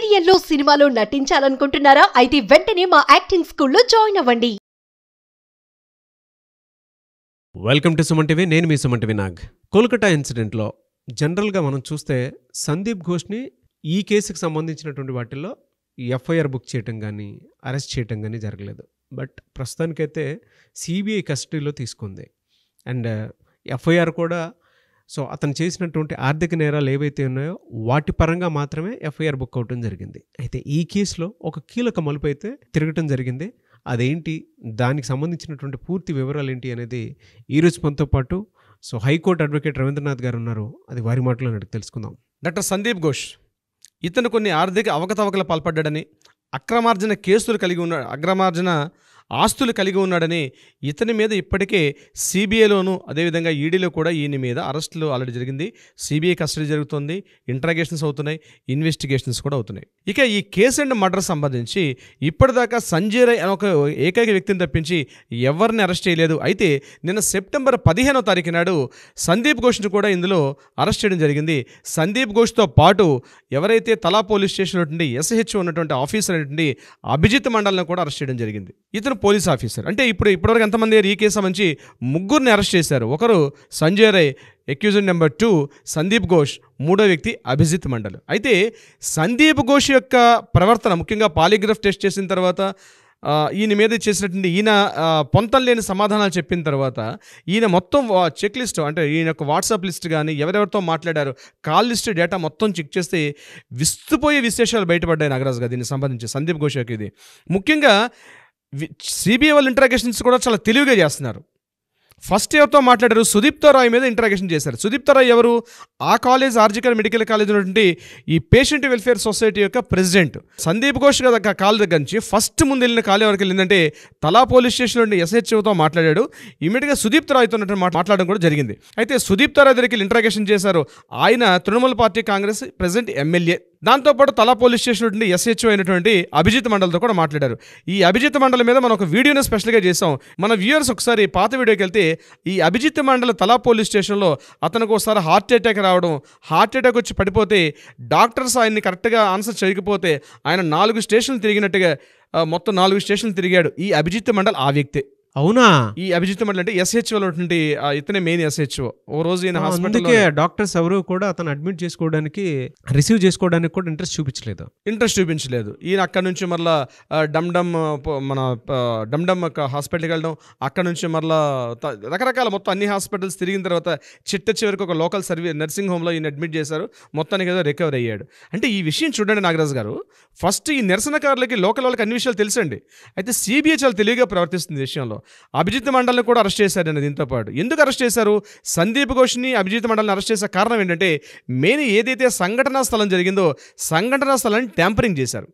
సీరియల్లో సినిమాలో నటించాలనుకుంటున్నారా అయితే వెంటనే మా యాక్టింగ్ స్కూల్లో జాయిన్ అవ్వండి వెల్కమ్ టు సుమంటివి నేను మీ సుమన్ టీవీ నాగ్ కోల్కతా ఇన్సిడెంట్లో జనరల్గా మనం చూస్తే సందీప్ ఘోష్ని ఈ కేసుకు సంబంధించినటువంటి వాటిల్లో ఎఫ్ఐఆర్ బుక్ చేయటం కానీ అరెస్ట్ చేయటం కానీ జరగలేదు బట్ ప్రస్తుతానికైతే సిబిఐ కస్టడీలో తీసుకుంది అండ్ ఎఫ్ఐఆర్ కూడా సో అతను చేసినటువంటి ఆర్థిక నేరాలు ఏవైతే ఉన్నాయో వాటి పరంగా మాత్రమే ఎఫ్ఐఆర్ బుక్ అవటం జరిగింది అయితే ఈ కేసులో ఒక కీలక మలుపు అయితే తిరగటం జరిగింది అదేంటి దానికి సంబంధించినటువంటి పూర్తి వివరాలు ఏంటి అనేది ఈరోజు మనతో పాటు సో హైకోర్టు అడ్వకేట్ రవీంద్రనాథ్ గారు ఉన్నారు అది వారి మాటలో అడిగి తెలుసుకుందాం డాక్టర్ సందీప్ ఘోష్ ఇతను కొన్ని ఆర్థిక అవకతవకలు పాల్పడ్డాడని అక్రమార్జన కేసులు కలిగి ఉన్నాడు అక్రమార్జన ఆస్తులు కలిగి ఉన్నాడని ఇతని మీద ఇప్పటికే సిబిఐలోను అదేవిధంగా ఈడీలో కూడా ఈయన మీద అరెస్టులు ఆల్రెడీ జరిగింది సిబిఐ కస్టడీ జరుగుతుంది ఇంట్రాగేషన్స్ అవుతున్నాయి ఇన్వెస్టిగేషన్స్ కూడా అవుతున్నాయి ఇక ఈ కేసు అండ్ మర్డర్ సంబంధించి ఇప్పటిదాకా సంజయ్ రాయ్ అనే ఒక ఏకైక వ్యక్తిని తప్పించి ఎవరిని అరెస్ట్ చేయలేదు అయితే నిన్న సెప్టెంబర్ పదిహేనో తారీఖు నాడు సందీప్ ఘోష్ను కూడా ఇందులో అరెస్ట్ చేయడం జరిగింది సందీప్ ఘోష్తో పాటు ఎవరైతే తలా పోలీస్ స్టేషన్ స్టేషన్లో ఎస్హెచ్ ఉన్నటువంటి ఆఫీసర్ అనేటువంటి అభిజిత్ మండల్ని కూడా అరెస్ట్ చేయడం జరిగింది ఇతను పోలీస్ ఆఫీసర్ అంటే ఇప్పుడు ఇప్పటివరకు ఎంతమంది ఈ కేసు సంబంధించి ముగ్గురిని అరెస్ట్ చేశారు ఒకరు Sanjay Rai accused number two Sandeep Ghosh మూడో వ్యక్తి అభిజిత్ మండల్ అయితే సందీప్ ఘోష్ యొక్క ప్రవర్తన ముఖ్యంగా పాలిగ్రాఫ్ టెస్ట్ చేసిన తర్వాత ఈయన మీద చేసినటువంటి ఈయన పొంతం లేని సమాధానాలు చెప్పిన తర్వాత ఈయన మొత్తం చెక్ లిస్ట్ అంటే ఈయన యొక్క వాట్సాప్ లిస్ట్ కానీ ఎవరెవరితో మాట్లాడారు కాల్ లిస్ట్ డేటా మొత్తం చెక్ చేస్తే విస్తుపోయే విశేషాలు బయటపడ్డాయి నాగరాజు గారు దీనికి సంబంధించి సందీప్ ఘోష్ ఇది ముఖ్యంగా సిబిఐ వాళ్ళు ఇంటరాగేషన్స్ కూడా చాలా తెలివిగా చేస్తున్నారు ఫస్ట్ ఇయర్తో మాట్లాడారు సుదీప్తో రాయ్ మీద ఇంటరాగేషన్ చేశారు సుదీప్తో రాయ్ ఎవరు ఆ కాలేజ్ ఆర్జికల్ మెడికల్ కాలేజ్ ఉన్నటువంటి ఈ పేషెంట్ వెల్ఫేర్ సొసైటీ యొక్క ప్రెసిడెంట్ సందీప్ ఘోష్ దగ్గర కాల్ దగ్గర నుంచి ఫస్ట్ ముందు వెళ్ళిన కాలే వరకు వెళ్ళిందంటే తలా పోలీస్ స్టేషన్లో ఉండే ఎస్హెచ్ఓతో మాట్లాడాడు ఇమీడియట్గా సుదీప్త రాయ్తో మాట్లాడడం కూడా జరిగింది అయితే సుదీప్తో రాయ్ దగ్గరికి ఇంటరాగేషన్ చేశారు ఆయన Trinamool party Congress president MLA దాంతోపాటు తలా పోలీస్ స్టేషన్ నుండి ఎస్హెచ్ఓ అయినటువంటి అభిజిత్ మండల్తో కూడా మాట్లాడారు ఈ అభిజిత్ మండలి మీద మనం ఒక వీడియోని స్పెషల్గా చేసాం మన వ్యూయర్స్ ఒకసారి పాత వీడియోకి వెళ్తే ఈ అభిజిత్ మండలి తలా పోలీస్ స్టేషన్లో అతనికి ఒకసారి హార్ట్ అటాక్ రావడం హార్ట్ అటాక్ వచ్చి పడిపోతే డాక్టర్స్ ఆయన్ని కరెక్ట్గా ఆన్సర్ చేయకపోతే ఆయన నాలుగు స్టేషన్లు తిరిగినట్టుగా మొత్తం నాలుగు స్టేషన్లు తిరిగాడు ఈ అభిజిత్ మండల్ ఆ వ్యక్తే అవునా ఈ అభిజిత్ అంటే ఎస్హెచ్ఓ ఇతనే మెయిన్ ఎస్హెచ్ఓ ఓ రోజు ఈయన అందుకే డాక్టర్స్ ఎవరు కూడా అతను అడ్మిట్ చేసుకోవడానికి రిసీవ్ చేసుకోవడానికి కూడా ఇంట్రెస్ట్ చూపించలేదు ఇంట్రెస్ట్ చూపించలేదు ఈయన అక్కడ నుంచి మరలా డమ్ డమ్ మన డమ్ డమ్ హాస్పిటల్కి వెళ్ళడం అక్కడ నుంచి మరలా రకరకాల మొత్తం అన్ని హాస్పిటల్స్ తిరిగిన తర్వాత చిట్ట చివరికి ఒక లోకల్ సర్వీస్ నర్సింగ్ హోమ్లో ఈయన అడ్మిట్ చేశారు మొత్తానికి ఏదో రికవర్ అయ్యాడు అంటే ఈ విషయం చూడండి నాగరాజు గారు ఫస్ట్ ఈ నిరసనకారులకి లోకల్ వాళ్ళకి అన్ని విషయాలు తెలుసండి అయితే సిబిఐ చాలా తెలివిగా ప్రవర్తిస్తుంది విషయంలో అభిజిత్ మండల్ని కూడా అరెస్ట్ చేశారండి దీంతో పాటు ఎందుకు అరెస్ట్ చేశారు సందీప్ ఘోష్ని అభిజిత్ మండల్ని అరెస్ట్ చేసే కారణం ఏంటంటే మెయిన్ ఏదైతే సంఘటనా స్థలం జరిగిందో సంఘటనా స్థలాన్ని ట్యాంపరింగ్ చేశారు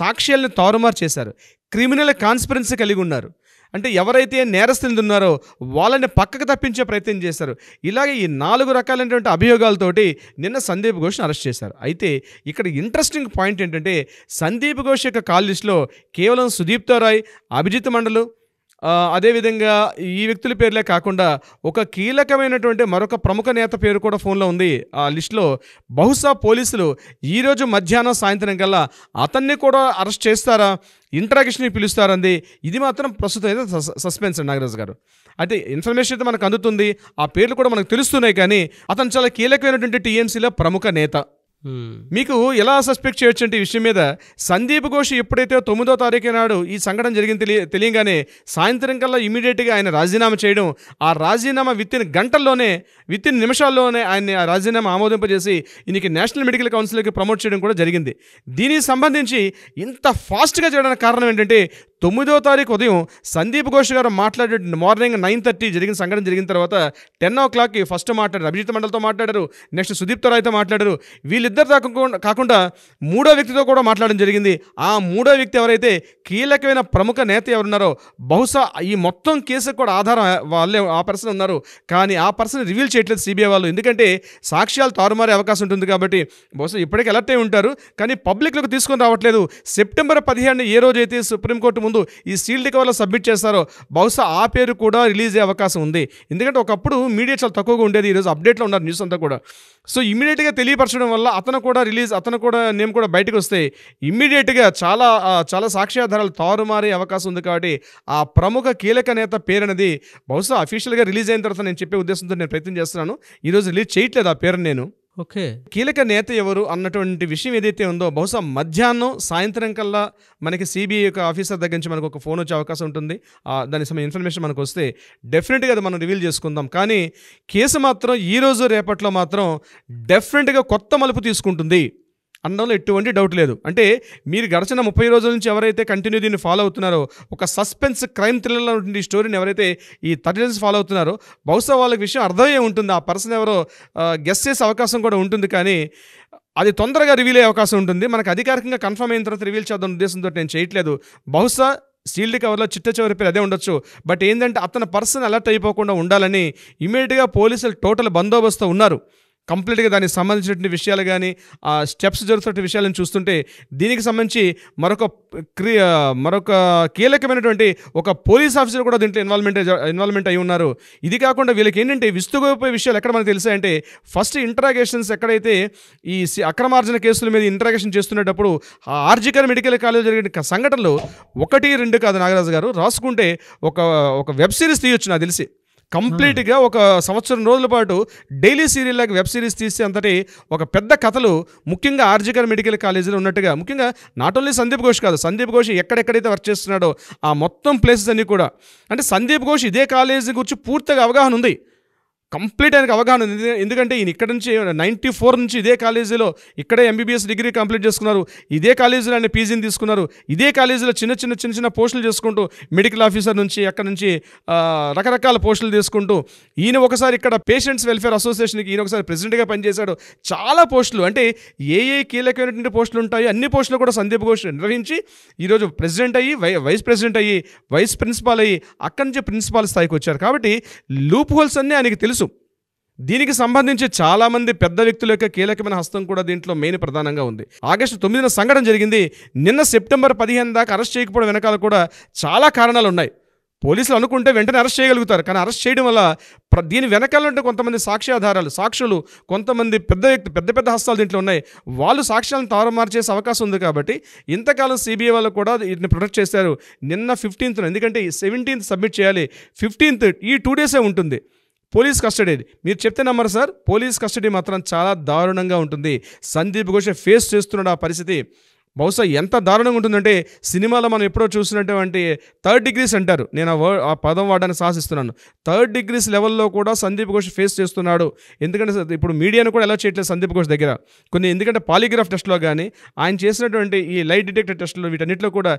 సాక్ష్యాలను తారుమారు చేశారు క్రిమినల్ కాన్స్పిరెన్సీ కలిగి ఉన్నారు అంటే ఎవరైతే నేరస్తులు ఉన్నారో వాళ్ళని పక్కకు తప్పించే ప్రయత్నం చేశారు ఇలాగే ఈ నాలుగు రకాలైనటువంటి అభియోగాలతోటి నిన్న సందీప్ ఘోష్ని అరెస్ట్ చేశారు అయితే ఇక్కడ ఇంట్రెస్టింగ్ పాయింట్ ఏంటంటే సందీప్ ఘోష్ యొక్క కాల్ కేవలం సుదీప్తో రాయ్ అభిజిత్ మండలు అదేవిధంగా ఈ వ్యక్తుల పేర్లే కాకుండా ఒక కీలకమైనటువంటి మరొక ప్రముఖ నేత పేరు కూడా ఫోన్లో ఉంది ఆ లిస్టులో బహుశా పోలీసులు ఈరోజు మధ్యాహ్నం సాయంత్రం కల్లా అతన్ని కూడా అరెస్ట్ చేస్తారా ఇంట్రాగేషన్ని పిలుస్తారంది ఇది మాత్రం ప్రస్తుతం అయితే సస్పెన్స్ నాగరాజు గారు అయితే ఇన్ఫర్మేషన్ అయితే మనకు అందుతుంది ఆ పేర్లు కూడా మనకు తెలుస్తున్నాయి కానీ అతను చాలా కీలకమైనటువంటి టీఎంసీలో ప్రముఖ నేత Hmm. మీకు ఎలా సస్పెక్ట్ చేయొచ్చు అంటే విషయం మీద సందీప్ ఘోష్ ఎప్పుడైతే తొమ్మిదో తారీఖు నాడు ఈ సంఘటన జరిగింది తెలియ తెలియగానే సాయంత్రం కల్లా ఇమీడియట్గా ఆయన రాజీనామా చేయడం ఆ రాజీనామా విత్ ఇన్ గంటల్లోనే విత్ ఇన్ నిమిషాల్లోనే ఆయన ఆ రాజీనామా ఆమోదింపజేసి ఇంటికి నేషనల్ మెడికల్ కౌన్సిల్కి ప్రమోట్ చేయడం కూడా జరిగింది దీనికి సంబంధించి ఇంత ఫాస్ట్గా చేయడానికి కారణం ఏంటంటే తొమ్మిదో తారీఖు ఉదయం సందీప్ ఘోష్ గారు మాట్లాడే మార్నింగ్ నైన్ థర్టీ జరిగిన సంఘటన జరిగిన తర్వాత టెన్ ఓ క్లాక్కి ఫస్ట్ మాట్లాడారు అభిజిత్ మండల్తో మాట్లాడారు నెక్స్ట్ సుదీప్ తరాయితో మాట్లాడారు వీళ్ళిద్దరు కాకుండా కాకుండా మూడో వ్యక్తితో కూడా మాట్లాడడం జరిగింది ఆ మూడో వ్యక్తి ఎవరైతే కీలకమైన ప్రముఖ నేత ఎవరున్నారో బహుశా ఈ మొత్తం కేసుకు కూడా ఆధారం వాళ్ళే ఆ పర్సన్ ఉన్నారు కానీ ఆ పర్సన్ రివీల్ చేయట్లేదు సిబిఐ వాళ్ళు ఎందుకంటే సాక్ష్యాలు తారుమారే అవకాశం ఉంటుంది కాబట్టి బహుశా ఇప్పటికీ అలర్ట్ అయి ఉంటారు కానీ పబ్లిక్లోకి తీసుకొని రావట్లేదు సెప్టెంబర్ పదిహేను ఏ రోజైతే సుప్రీంకోర్టు ముందు ఈ సీల్డ్ డికవర్లో సబ్మిట్ చేస్తారో బహుశా ఆ పేరు కూడా రిలీజ్ అయ్యే అవకాశం ఉంది ఎందుకంటే ఒకప్పుడు మీడియా చాలా తక్కువగా ఉండేది ఈరోజు అప్డేట్లో ఉన్నారు న్యూస్ అంతా కూడా సో ఇమీడియట్గా తెలియపరచడం వల్ల అతను కూడా రిలీజ్ అతను కూడా నేమ్ కూడా బయటకు వస్తే ఇమీడియట్గా చాలా చాలా సాక్ష్యాధారాలు తారుమారే అవకాశం ఉంది కాబట్టి ఆ ప్రముఖ కీలక నేత అనేది బహుశా అఫీషియల్గా రిలీజ్ అయిన తర్వాత నేను చెప్పే ఉద్దేశంతో నేను ప్రయత్నం చేస్తున్నాను ఈరోజు రిలీజ్ చేయట్లేదు ఆ పేరు నేను ఓకే కీలక నేత ఎవరు అన్నటువంటి విషయం ఏదైతే ఉందో బహుశా మధ్యాహ్నం సాయంత్రం కల్లా మనకి సిబిఐ యొక్క ఆఫీసర్ దగ్గర నుంచి మనకు ఒక ఫోన్ వచ్చే అవకాశం ఉంటుంది దాని సమయం ఇన్ఫర్మేషన్ మనకు వస్తే డెఫినెట్గా అది మనం రివీల్ చేసుకుందాం కానీ కేసు మాత్రం ఈరోజు రేపట్లో మాత్రం డెఫినెట్గా కొత్త మలుపు తీసుకుంటుంది అనడంలో ఎటువంటి డౌట్ లేదు అంటే మీరు గడిచిన ముప్పై రోజుల నుంచి ఎవరైతే కంటిన్యూ దీన్ని ఫాలో అవుతున్నారో ఒక సస్పెన్స్ క్రైమ్ థ్రిల్లర్ ఉంటుంది ఈ స్టోరీని ఎవరైతే ఈ థర్టీన్స్ ఫాలో అవుతున్నారో బహుశా వాళ్ళకి విషయం అర్థమయ్యే ఉంటుంది ఆ పర్సన్ ఎవరో గెస్ చేసే అవకాశం కూడా ఉంటుంది కానీ అది తొందరగా రివీల్ అయ్యే అవకాశం ఉంటుంది మనకు అధికారికంగా కన్ఫర్మ్ అయిన తర్వాత రివీల్ చేద్దాం ఉద్దేశంతో నేను చేయట్లేదు బహుశా సీల్డ్ కవర్లో చిట్ట చివరి పేరు అదే ఉండొచ్చు బట్ ఏంటంటే అతని పర్సన్ అలర్ట్ అయిపోకుండా ఉండాలని ఇమీడియట్గా పోలీసులు టోటల్ బందోబస్తు ఉన్నారు కంప్లీట్గా దానికి సంబంధించినటువంటి విషయాలు కానీ ఆ స్టెప్స్ జరుగుతున్న విషయాలను చూస్తుంటే దీనికి సంబంధించి మరొక క్రియ మరొక కీలకమైనటువంటి ఒక పోలీస్ ఆఫీసర్ కూడా దీంట్లో ఇన్వాల్వ్మెంట్ ఇన్వాల్వ్మెంట్ అయి ఉన్నారు ఇది కాకుండా వీళ్ళకి ఏంటంటే విస్తుగోపోయే విషయాలు ఎక్కడ మనకు తెలిసాయంటే ఫస్ట్ ఇంటరాగేషన్స్ ఎక్కడైతే ఈ అక్రమార్జన కేసుల మీద ఇంటరాగేషన్ చేస్తున్నప్పుడు ఆ ఆర్జికర్ మెడికల్ కాలేజ్ జరిగిన సంఘటనలు ఒకటి రెండు కాదు నాగరాజు గారు రాసుకుంటే ఒక ఒక వెబ్ సిరీస్ తీయొచ్చు నాకు తెలిసి కంప్లీట్గా ఒక సంవత్సరం రోజుల పాటు డైలీ సీరియల్ లాగా వెబ్ సిరీస్ తీసే అంతటి ఒక పెద్ద కథలు ముఖ్యంగా ఆర్జికర్ మెడికల్ కాలేజీలో ఉన్నట్టుగా ముఖ్యంగా నాట్ ఓన్లీ సందీప్ ఘోష్ కాదు సందీప్ ఘోష్ ఎక్కడెక్కడైతే వర్క్ చేస్తున్నాడో ఆ మొత్తం ప్లేసెస్ అన్నీ కూడా అంటే సందీప్ ఘోష్ ఇదే కాలేజీ గురించి పూర్తిగా అవగాహన ఉంది కంప్లీట్ ఆయనకు అవగాహన ఉంది ఎందుకంటే ఈయన ఇక్కడ నుంచి నైంటీ ఫోర్ నుంచి ఇదే కాలేజీలో ఇక్కడే ఎంబీబీఎస్ డిగ్రీ కంప్లీట్ చేసుకున్నారు ఇదే కాలేజీలో ఆయన పీజీని తీసుకున్నారు ఇదే కాలేజీలో చిన్న చిన్న చిన్న చిన్న పోస్టులు చేసుకుంటూ మెడికల్ ఆఫీసర్ నుంచి అక్కడ నుంచి రకరకాల పోస్టులు తీసుకుంటూ ఈయన ఒకసారి ఇక్కడ పేషెంట్స్ వెల్ఫేర్ అసోసియేషన్కి ఈయన ఒకసారి ప్రెసిడెంట్గా పనిచేశాడు చాలా పోస్టులు అంటే ఏ ఏ కీలకమైనటువంటి పోస్టులు ఉంటాయో అన్ని పోస్టులు కూడా సందీప్ ఘోష్ నిర్వహించి ఈరోజు ప్రెసిడెంట్ అయ్యి వైస్ ప్రెసిడెంట్ అయ్యి వైస్ ప్రిన్సిపాల్ అయ్యి అక్కడి నుంచి ప్రిన్సిపాల్ స్థాయికి వచ్చారు కాబట్టి లూప్ హోల్స్ అన్నీ ఆయనకి తెలుసు దీనికి సంబంధించి చాలా మంది పెద్ద వ్యక్తుల యొక్క కీలకమైన హస్తం కూడా దీంట్లో మెయిన్ ప్రధానంగా ఉంది ఆగస్టు తొమ్మిదిన సంఘటన జరిగింది నిన్న సెప్టెంబర్ పదిహేను దాకా అరెస్ట్ చేయకపోవడం వెనకాల కూడా చాలా కారణాలు ఉన్నాయి పోలీసులు అనుకుంటే వెంటనే అరెస్ట్ చేయగలుగుతారు కానీ అరెస్ట్ చేయడం వల్ల దీని వెనకాలంటే కొంతమంది సాక్ష్యాధారాలు సాక్షులు కొంతమంది పెద్ద వ్యక్తి పెద్ద పెద్ద హస్తాలు దీంట్లో ఉన్నాయి వాళ్ళు సాక్ష్యాలను తారుమారు చేసే అవకాశం ఉంది కాబట్టి ఇంతకాలం సిబిఐ వాళ్ళు కూడా వీటిని ప్రొటెక్ట్ చేశారు నిన్న ఫిఫ్టీన్త్ ఎందుకంటే సెవెంటీన్త్ సబ్మిట్ చేయాలి ఫిఫ్టీన్త్ ఈ టూ డేసే ఉంటుంది పోలీస్ కస్టడీ మీరు చెప్తే నమ్మరు సార్ పోలీస్ కస్టడీ మాత్రం చాలా దారుణంగా ఉంటుంది సందీప్ ఘోషే ఫేస్ చేస్తున్నాడు ఆ పరిస్థితి బహుశా ఎంత దారుణంగా ఉంటుందంటే సినిమాలో మనం ఎప్పుడో చూసినటువంటి థర్డ్ డిగ్రీస్ అంటారు నేను ఆ వర్డ్ ఆ పదం వాడడానికి సాహసిస్తున్నాను థర్డ్ డిగ్రీస్ లెవెల్లో కూడా సందీప్ ఘోష్ ఫేస్ చేస్తున్నాడు ఎందుకంటే ఇప్పుడు మీడియాను కూడా ఎలా చేయట్లేదు సందీప్ ఘోష్ దగ్గర కొన్ని ఎందుకంటే పాలిగ్రాఫ్ టెస్ట్లో కానీ ఆయన చేసినటువంటి ఈ లైట్ డిటెక్టర్ టెస్ట్లో వీటన్నిటిలో కూడా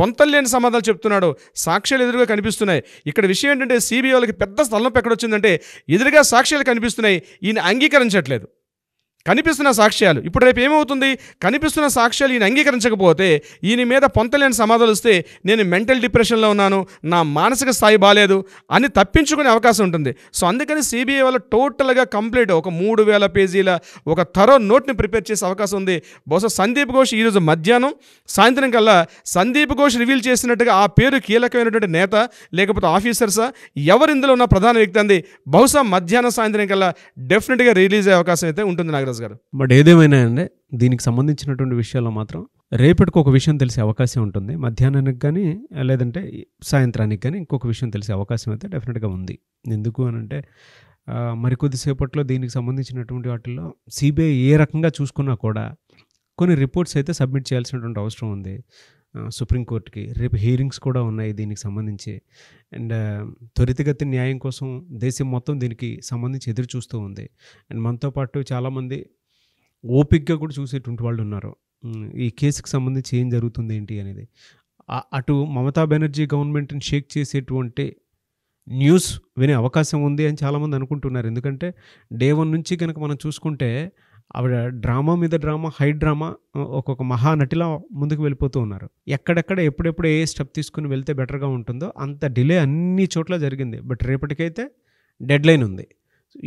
పొంతలేని సమాధానాలు చెప్తున్నాడు సాక్ష్యాలు ఎదురుగా కనిపిస్తున్నాయి ఇక్కడ విషయం ఏంటంటే సిబిఐ వాళ్ళకి పెద్ద స్థలంలో ఎక్కడ వచ్చిందంటే ఎదురుగా సాక్ష్యాలు కనిపిస్తున్నాయి ఈయన అంగీకరించట్లేదు కనిపిస్తున్న సాక్ష్యాలు ఇప్పుడు రేపు ఏమవుతుంది కనిపిస్తున్న సాక్ష్యాలు ఈయన అంగీకరించకపోతే ఈయన మీద పొంతలేని సమాధాలు వస్తే నేను మెంటల్ డిప్రెషన్లో ఉన్నాను నా మానసిక స్థాయి బాగాలేదు అని తప్పించుకునే అవకాశం ఉంటుంది సో అందుకని సిబిఐ వాళ్ళు టోటల్గా కంప్లీట్ ఒక మూడు వేల పేజీల ఒక థరో నోట్ని ప్రిపేర్ చేసే అవకాశం ఉంది బహుశా సందీప్ ఘోష్ ఈరోజు మధ్యాహ్నం సాయంత్రం కల్లా సందీప్ ఘోష్ రివీల్ చేసినట్టుగా ఆ పేరు కీలకమైనటువంటి నేత లేకపోతే ఆఫీసర్సా ఎవరు ఇందులో ఉన్న ప్రధాన వ్యక్తి అంది బహుశా మధ్యాహ్నం సాయంత్రం కల్లా డెఫినెట్గా రిలీజ్ అయ్యే అవకాశం అయితే ఉంటుంది నాకు వీరస్ గారు బట్ ఏదేమైనా అండి దీనికి సంబంధించినటువంటి విషయాల్లో మాత్రం రేపటికి ఒక విషయం తెలిసే అవకాశం ఉంటుంది మధ్యాహ్నానికి కానీ లేదంటే సాయంత్రానికి కానీ ఇంకొక విషయం తెలిసే అవకాశం అయితే డెఫినెట్గా ఉంది ఎందుకు అని అంటే మరికొద్దిసేపట్లో దీనికి సంబంధించినటువంటి వాటిల్లో సిబిఐ ఏ రకంగా చూసుకున్నా కూడా కొన్ని రిపోర్ట్స్ అయితే సబ్మిట్ చేయాల్సినటువంటి అవసరం ఉంది సుప్రీంకోర్టుకి రేపు హీరింగ్స్ కూడా ఉన్నాయి దీనికి సంబంధించి అండ్ త్వరితగతి న్యాయం కోసం దేశం మొత్తం దీనికి సంబంధించి ఎదురు చూస్తూ ఉంది అండ్ మనతో పాటు చాలామంది ఓపిక్గా కూడా చూసేటువంటి వాళ్ళు ఉన్నారు ఈ కేసుకి సంబంధించి ఏం జరుగుతుంది ఏంటి అనేది అటు మమతా బెనర్జీ గవర్నమెంట్ని షేక్ చేసేటువంటి న్యూస్ వినే అవకాశం ఉంది అని చాలామంది అనుకుంటున్నారు ఎందుకంటే డే వన్ నుంచి కనుక మనం చూసుకుంటే ఆవిడ డ్రామా మీద డ్రామా హై డ్రామా ఒక్కొక్క మహానటిలా ముందుకు వెళ్ళిపోతూ ఉన్నారు ఎక్కడెక్కడ ఎప్పుడెప్పుడు ఏ స్టెప్ తీసుకుని వెళ్తే బెటర్గా ఉంటుందో అంత డిలే అన్ని చోట్ల జరిగింది బట్ రేపటికైతే డెడ్ లైన్ ఉంది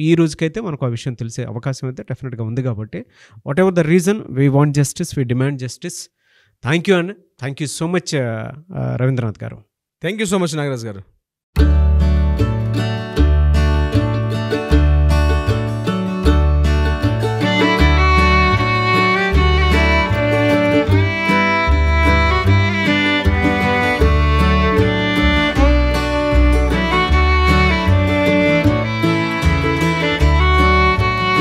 ఈ రోజుకైతే మనకు ఆ విషయం తెలిసే అవకాశం అయితే డెఫినెట్గా ఉంది కాబట్టి whatever the reason we want justice we demand justice thank you and thank you so much Ravindranath garu thank you so much Nagaraj గారు